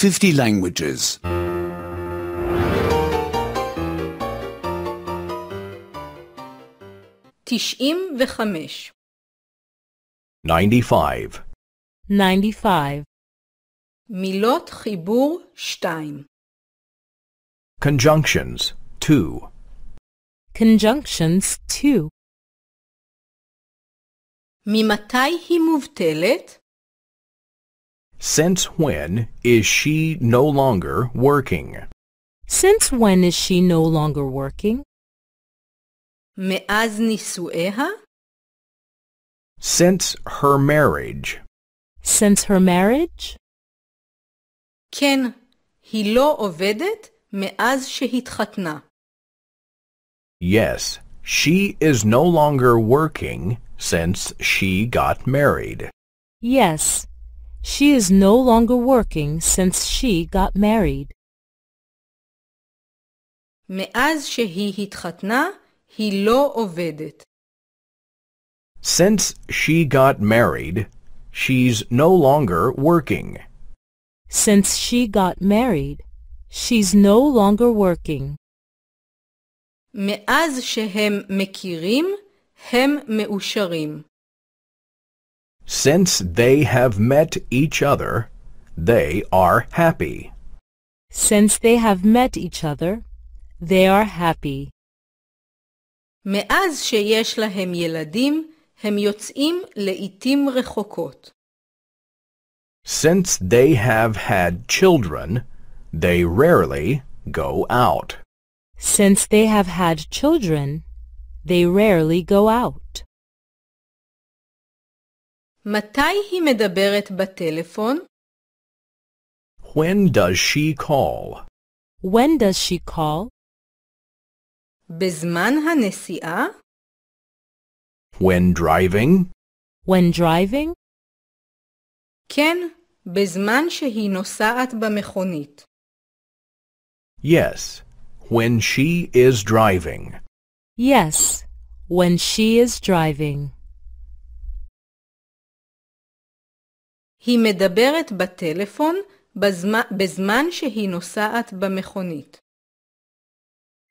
50 languages. 95 95 95 Milot חיבור 2 Conjunctions 2 Conjunctions 2 Mimatai היא מובטלת? Since when is she no longer working? Since when is she no longer working? מאז נישואיה? Since her marriage. Since her marriage? כן, היא לא עובדת מאז שהתחתנה. Yes, she is no longer working since she got married. Yes, she is no longer working since she got married. מאז שהיא התחתנה, היא לא עובדת. Since she got married, she's no longer working. Since she got married, she's no longer working. מאז שהם מכירים, הם מאושרים. Since they have met each other, they are happy. Since they have met each other, they are happy. מאז שיש להם ילדים, הם יוצאים לעתים רחוקות. Since they have had children, they rarely go out. Since they have had children, they rarely go out. מתי היא מדברת בטלפון? When does she call? When does she call? בזמן הנסיעה? When driving? When driving? כן, בזמן שהיא נוסעת במכונית. Yes, when she is driving. Yes, when she is driving. היא מדברת בטלפון בזמן, בזמן שהיא נוסעת במכונית.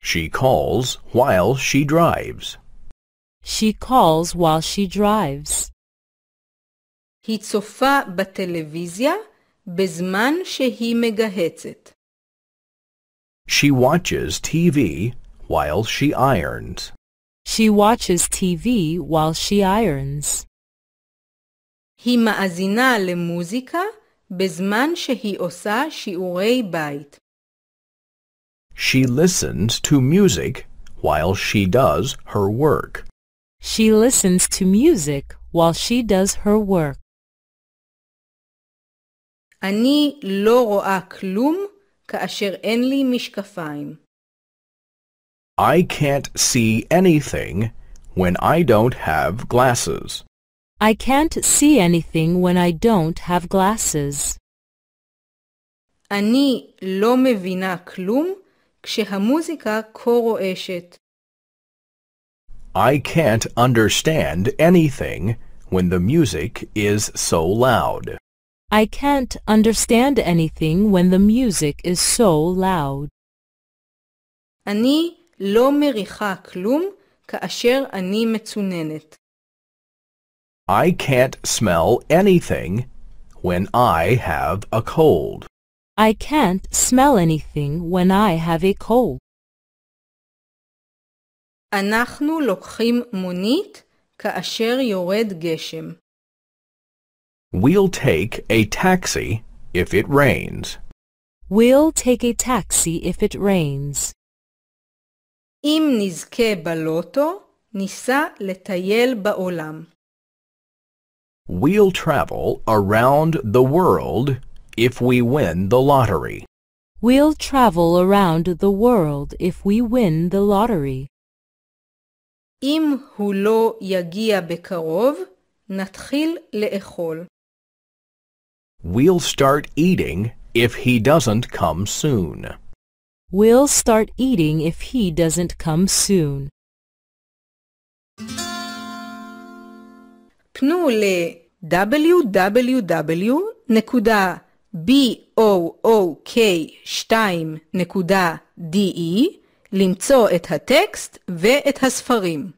She calls while she drives. She calls while she drives. היא צופה בטלוויזיה בזמן שהיא מגהצת. She watches TV while she irons. She watches TV while she irons. היא מאזינה למוזיקה בזמן שהיא עושה שיעורי בית. She listens to music while she does her work. She listens to music while she does her work. אני לא רואה כלום כאשר אין לי משקפיים. I can't see anything when I don't have glasses. I can't see anything when I don't have glasses. אני לא מבינה כלום כשהמוזיקה כה רועשת. I can't understand anything when the music is so loud. I can't understand anything when the music is so loud. אני לא מריחה כלום כאשר אני מצוננת. I can't smell anything when I have a cold. I can't smell anything when I have a cold. אנחנו לוקחים מונית כאשר יורד גשם. We'll take a taxi if it rains. We'll take a taxi if it rains. אם נזכה בלוטו, ניסע לטייל בעולם. We'll travel around the world if we win the lottery. We'll travel around the world if we win the lottery. אם הוא לא יגיע בקרוב, נתחיל לאכול. We'll start eating if he doesn't come soon. We'll start eating if he doesn't come soon. פנו ל... www.book2.de למצוא את הטקסט ואת הספרים.